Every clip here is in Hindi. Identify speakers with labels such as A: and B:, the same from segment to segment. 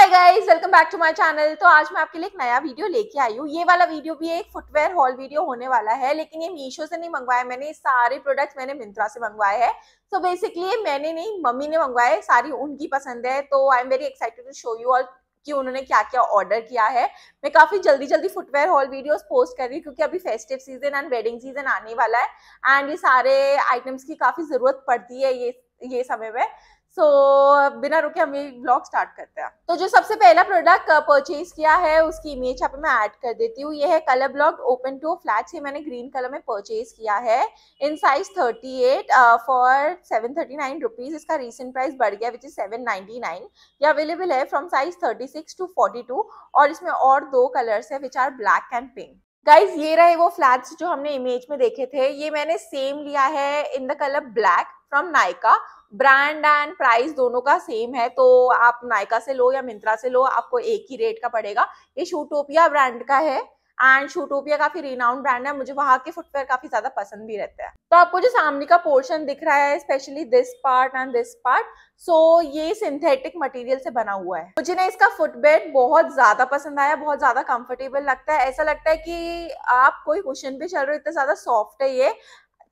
A: hi guys welcome back to my channel तो आज मैं आपके लिए एक नया वीडियो लेके आई हूँ ये वाला वीडियो भी एक फुटवेयर हॉल वीडियो होने वाला है लेकिन ये मीशो से नहीं मंगवाया मैंने सारे प्रोडक्ट्स मैंने मिंत्रा से मंगवाए हैं सो बेसिकली मैंने नहीं मम्मी ने मंगवाए सारी उनकी पसंद है तो I am very excited to show you all कि उन्होंने क्या क्या ऑर्डर किया है मैं काफी जल्दी जल्दी फुटवेयर हॉल वीडियोस पोस्ट कर रही हूँ क्योंकि अभी festive season and wedding season आने वाला है एंड ये सारे आइटम्स की काफी जरूरत पड़ती है ये ये समय में सो so, बिना रुके हम ये ब्लॉग स्टार्ट करते हैं तो जो सबसे पहला प्रोडक्ट परचेज uh, किया है उसकी इमेज यहाँ पे मैं ऐड कर देती हूँ ये है colour block open toe flat से मैंने ग्रीन कलर में परचेज किया है in size 38 for seven thirty nine rupees इसका रिसेंट प्राइस बढ़ गया which is seven ninety nine ये अवेलेबल है from size thirty six to forty two और इसमें और दो कलर्स है which are black and pink guys ये रहे वो फ्लैट्स जो हमने इमेज में देखे थे ये मैंने सेम लिया है in the colour black from Nykaa brand and price दोनों का सेम है तो आप नायका से लो या मिंत्रा से लो आपको एक ही रेट का पड़ेगा ये शूटोपिया ब्रांड का है एंड शूटोपिया काफी रिनाउंड ब्रांड है मुझे वहां के फुटवेयर काफी ज्यादा पसंद भी रहते हैं तो आपको जो सामने का पोर्शन दिख रहा है specially this part and this part so ये सिंथेटिक मटेरियल से बना हुआ है मुझे ना इसका फुटबेड बहुत ज्यादा पसंद आया बहुत ज्यादा कंफर्टेबल लगता है ऐसा लगता है कि आप कोई कुशन पे चल रहे हो इतना ज्यादा सॉफ्ट है ये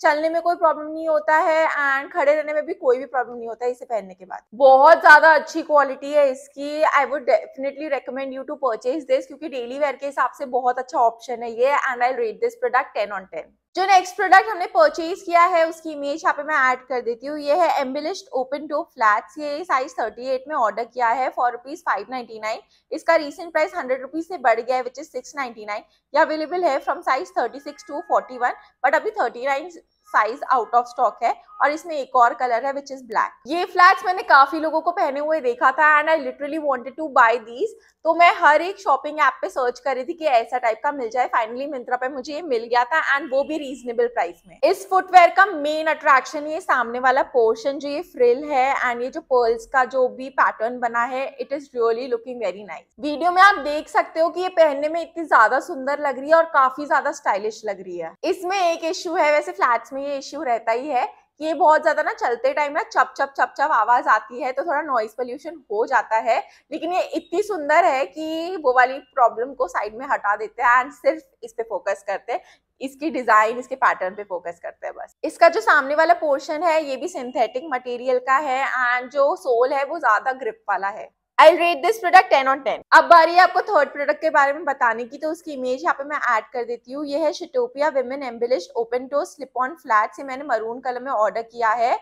A: चलने में कोई प्रॉब्लम नहीं होता है एंड खड़े रहने में भी कोई भी प्रॉब्लम नहीं होता है इसे पहनने के बाद बहुत ज्यादा अच्छी क्वालिटी है इसकी I would definitely recommend you to purchase this क्योंकि डेली वेयर के हिसाब से बहुत अच्छा ऑप्शन है ये and I rate this product ten on ten जो नेक्स्ट प्रोडक्ट हमने परचेज किया है उसकी इमेज यहाँ पे मैं ऐड कर देती हूँ ये है एम्बिलिश्ड ओपन टो फ्लैट्स ये साइज 38 में ऑर्डर किया है for rupees five ninety nine इसका रीसेंट प्राइस हंड्रेड रुपीज़ से बढ़ गया है which is six ninety nine ये अवेलेबल है from size thirty six to forty one but अभी thirty nine size out of stock है और इसमें एक और कलर है विच इज ब्लैक ये फ्लैट्स मैंने काफी लोगों को पहने हुए देखा था and I literally wanted to buy these तो मैं हर एक शॉपिंग ऐप पे सर्च कर रही थी कि ऐसा टाइप का मिल जाए फाइनली मिंत्रा पे मुझे ये मिल गया था एंड वो भी रीजनेबल प्राइस में इस फुटवेयर का मेन अट्रैक्शन ये सामने वाला पोर्शन जो ये फ्रिल है एंड ये जो पर्ल्स का जो भी पैटर्न बना है it is really looking very nice video में आप देख सकते हो कि ये पहनने में इतनी ज्यादा सुंदर लग रही है और काफी ज्यादा स्टाइलिश लग रही है इसमें एक इश्यू है वैसे फ्लैट्स में में ये इश्यू रहता ही है कि ये बहुत ज्यादा ना चलते टाइम ना चप चप चप चप आवाज आती है तो थोड़ा नॉइज पोल्यूशन हो जाता है लेकिन ये इतनी सुंदर है कि वो वाली प्रॉब्लम को साइड में हटा देते हैं एंड सिर्फ इस पे फोकस करते हैं इसकी डिजाइन इसके पैटर्न पे फोकस करते हैं बस इसका जो सामने वाला पोर्शन है ये भी सिंथेटिक मटेरियल का है एंड जो सोल है वो ज्यादा ग्रिप वाला है I rate this product ten on ten अब बारी है आपको थर्ड प्रोडक्ट के बारे में बताने की तो उसकी इमेज यहाँ पे मैं ऐड कर देती हूँ ये है Shoetopia women embellish open toe slip on flat से मैंने मरून कलर में ऑर्डर किया है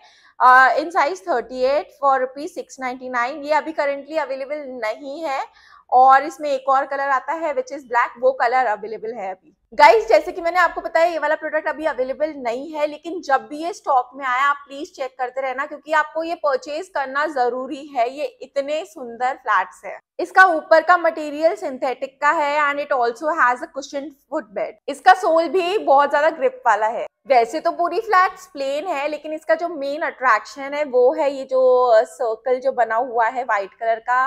A: in size thirty eight for rupees six ninety nine ये अभी करेंटली अवेलेबल नहीं है और इसमें एक और कलर आता है विच इज ब्लैक वो कलर अवेलेबल है अभी गाइस जैसे कि मैंने आपको बताया ये वाला प्रोडक्ट अभी अवेलेबल नहीं है लेकिन जब भी ये स्टॉक में आया आप प्लीज चेक करते रहना क्योंकि आपको ये परचेज करना जरूरी है ये इतने सुंदर फ्लैट्स है इसका ऊपर का मटेरियल सिंथेटिक का है and it also has a cushion footbed इसका सोल भी बहुत ज्यादा ग्रिप वाला है वैसे तो पूरी फ्लैट प्लेन है लेकिन इसका जो मेन अट्रैक्शन है वो है ये जो सर्कल जो बना हुआ है व्हाइट कलर का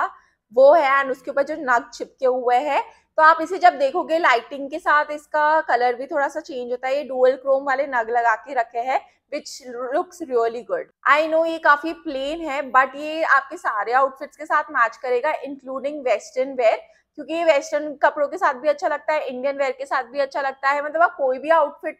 A: वो है एंड उसके ऊपर जो नग छिपके हुए है तो आप इसे जब देखोगे लाइटिंग के साथ इसका कलर भी थोड़ा सा चेंज होता है ये डुअल क्रोम वाले नग लगा के रखे हैं which looks really good I know ये काफी प्लेन है बट ये आपके सारे आउटफिट्स के साथ मैच करेगा इंक्लूडिंग वेस्टर्न वेयर क्योंकि ये वेस्टर्न कपड़ों के साथ भी अच्छा लगता है इंडियन वेयर के साथ भी अच्छा लगता है मतलब आप कोई भी आउटफिट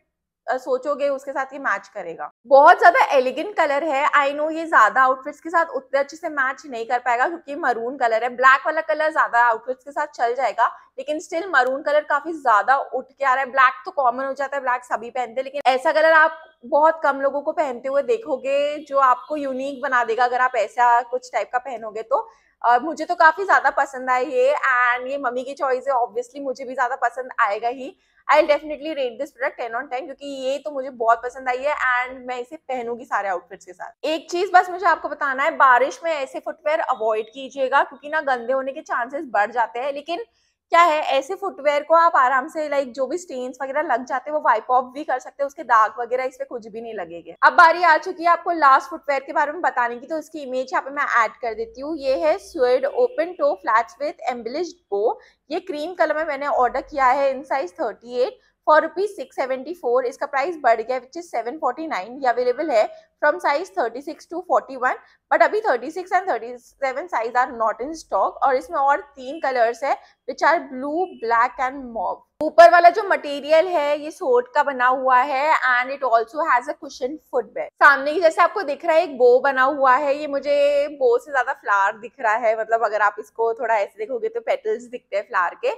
A: सोचोगे उसके साथ ये मैच करेगा बहुत ज्यादा एलिगेंट कलर है आई नो ये ज्यादा आउटफिट्स के साथ उतने अच्छे से मैच नहीं कर पाएगा क्योंकि मरून कलर है ब्लैक वाला कलर ज्यादा आउटफिट्स के साथ चल जाएगा लेकिन स्टिल मरून कलर काफी ज्यादा उठ के आ रहा है ब्लैक तो कॉमन हो जाता है ब्लैक सभी पहनते हैं लेकिन ऐसा कलर आप बहुत कम लोगों को पहनते हुए देखोगे जो आपको यूनिक बना देगा अगर आप ऐसा कुछ टाइप का पहनोगे तो Uh, मुझे तो काफी ज्यादा पसंद आई ये एंड ये मम्मी की चॉइस है ऑब्वियसली मुझे भी ज्यादा पसंद आएगा ही I definitely rate this product ten on ten क्योंकि ये तो मुझे बहुत पसंद आई है एंड मैं इसे पहनूंगी सारे आउटफिट्स के साथ एक चीज बस मुझे आपको बताना है बारिश में ऐसे फुटवेयर अवॉइड कीजिएगा क्योंकि ना गंदे होने के चांसेस बढ़ जाते हैं लेकिन क्या है ऐसे फुटवेयर को आप आराम से लाइक जो भी स्टेन्स वगैरह लग जाते हैं वो वाइप ऑफ भी कर सकते हैं उसके दाग वगैरह इस कुछ भी नहीं लगेगा अब बारी आ चुकी है आपको लास्ट फुटवेयर के बारे में बताने की तो इसकी इमेज यहाँ पे मैं ऐड कर देती हूँ ये है suede open toe flat with embellish bow ये क्रीम कलर में मैंने ऑर्डर किया है in size thirty eight for rupees six seventy four इसका प्राइस बढ़ गया which is seven forty nine ये अवेलेबल है from size 36 to 41 बट अभी 36 and 37 size are not in stock और इसमें और तीन कलर्स है which are blue black and mauve ऊपर वाला जो मटेरियल है ये सोट का बना हुआ है and it also has a cushion footwear सामने ही जैसे आपको दिख रहा है एक बो बना हुआ है ये मुझे बो से ज्यादा फ्लावर दिख रहा है मतलब अगर आप इसको थोड़ा ऐसे देखोगे तो पेटल्स दिखते हैं फ्लावर के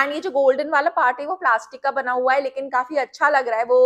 A: एंड ये जो गोल्डन वाला पार्ट है वो प्लास्टिक का बना हुआ है लेकिन काफी अच्छा लग रहा है वो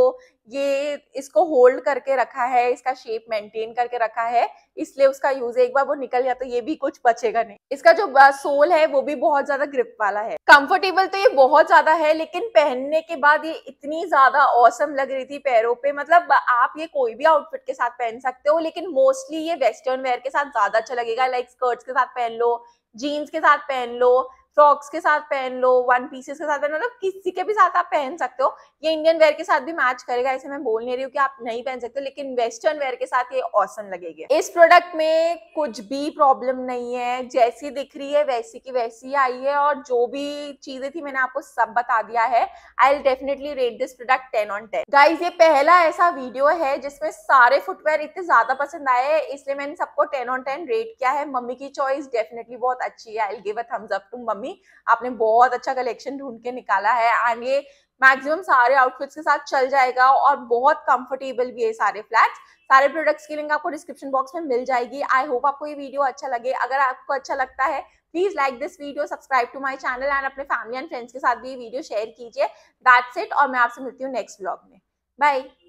A: ये इसको होल्ड करके रखा है इसका शेप मेंटेन करके रखा है इसलिए उसका यूज एक बार वो निकल गया तो ये भी कुछ बचेगा नहीं इसका जो सोल है वो भी बहुत ज्यादा ग्रिप वाला है कंफर्टेबल तो ये बहुत ज्यादा है लेकिन पहनने के बाद ये इतनी ज्यादा औसम लग रही थी पैरों पे मतलब आप ये कोई भी आउटफिट के साथ पहन सकते हो लेकिन मोस्टली ये वेस्टर्न वेयर के साथ ज्यादा अच्छा लगेगा लाइक स्कर्ट्स के साथ पहन लो जीन्स के साथ पहन लो फ्रॉक्स के साथ पहन लो वन पीसेस के साथ पहन मतलब किसी के भी साथ आप पहन सकते हो ये इंडियन वेयर के साथ भी मैच करेगा ऐसे मैं बोल नहीं रही हूँ कि आप नहीं पहन सकते लेकिन वेस्टर्न वेयर के साथ ये ऑसम लगेगी इस प्रोडक्ट में कुछ भी प्रॉब्लम नहीं है जैसी दिख रही है वैसी की वैसी आई है और जो भी चीजें थी मैंने आपको सब बता दिया है I will definitely rate this product ten on ten guys ये पहला ऐसा वीडियो है जिसमें सारे फुटवेयर इतने ज्यादा पसंद आए इसलिए मैंने सबको टेन ऑन टेन रेट किया है मम्मी की चॉइस डेफिनेटली बहुत अच्छी है I will give a thumbs up to mummy mummy आपने बहुत अच्छा कलेक्शन ढूंढ के निकाला है एंड ये मैक्सिमम सारे आउटफिट्स के साथ चल जाएगा और बहुत कंफर्टेबल भी है सारे फ्लैट्स सारे प्रोडक्ट्स की लिंक आपको डिस्क्रिप्शन बॉक्स में मिल जाएगी आई होप आपको ये वीडियो अच्छा लगे अगर आपको अच्छा लगता है please like this video subscribe to my channel and अपने फैमिली एंड फ्रेंड्स के साथ भी ये वीडियो शेयर कीजिए दैट्स इट और मैं आपसे मिलती हूँ नेक्स्ट ब्लॉग में बाय